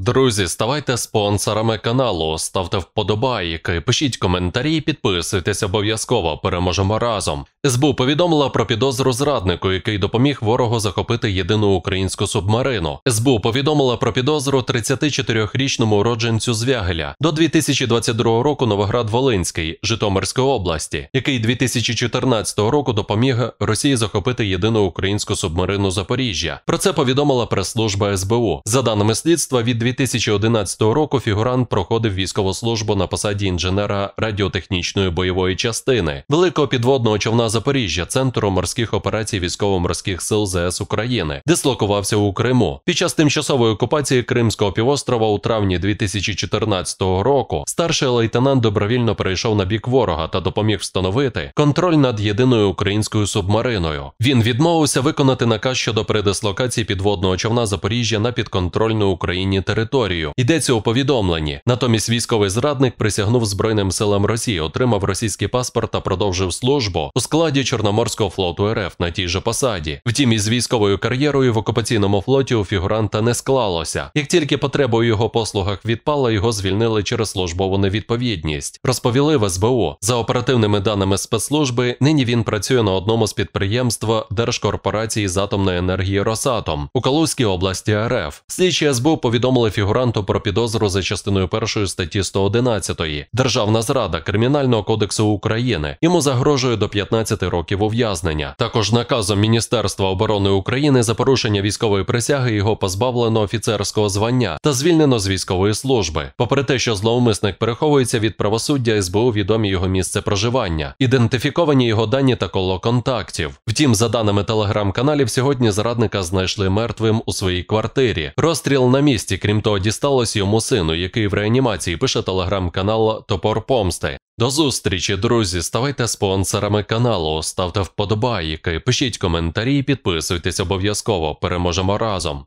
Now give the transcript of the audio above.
Друзі, ставайте спонсорами каналу, ставте вподобайки, пишіть коментарі, і підписуйтесь обов'язково. Переможемо разом. СБУ повідомила про підозру зраднику, який допоміг ворогу захопити єдину українську субмарину. СБУ повідомила про підозру 34-річному уродженцю Звягеля до 2022 року Новоград Волинський, Житомирської області, який 2014 року допоміг Росії захопити єдину українську субмарину Запоріжжя. Про це повідомила прес-служба СБУ. За даними слідства, від 2011 року фігурант проходив військову службу на посаді інженера радіотехнічної бойової частини великого підводного човна Запоріжжя, центру морських операцій військово-морських сил ЗС України, дислокувався у Криму. Під час тимчасової окупації Кримського півострова у травні 2014 року старший лейтенант добровільно перейшов на бік ворога та допоміг встановити контроль над єдиною українською субмариною. Він відмовився виконати наказ щодо передислокації підводного човна Запоріжжя на підконтрольну Україні територію територію. Йдеться у повідомленні. Натомість військовий зрадник присягнув Збройним силам Росії, отримав російський паспорт та продовжив службу у складі Чорноморського флоту РФ на тій же посаді. Втім, із військовою кар'єрою в окупаційному флоті у фігуранта не склалося. Як тільки потреба у його послугах відпала, його звільнили через службову невідповідність. Розповіли в СБУ за оперативними даними спецслужби. Нині він працює на одному з підприємств Держкорпорації з атомної енергії Росатом у Калузькій області РФ. Слідчі СБУ повідомили фігуранту про підозру за частиною першої статті 111 Державна зрада Кримінального кодексу України йому загрожує до 15 років ув'язнення. Також наказом Міністерства оборони України за порушення військової присяги його позбавлено офіцерського звання та звільнено з військової служби. Попри те, що зловмисник переховується від правосуддя СБУ відомі його місце проживання, ідентифіковані його дані та коло контактів. Втім, за даними телеграм-каналів, сьогодні зрадника знайшли мертвим у своїй квартирі. Розстріл на місці, крім то дісталось йому сину, який в реанімації пише телеграм-канал Топор Помсти. До зустрічі, друзі. Ставайте спонсорами каналу, ставте вподобайки, пишіть коментарі, і підписуйтесь обов'язково. Переможемо разом.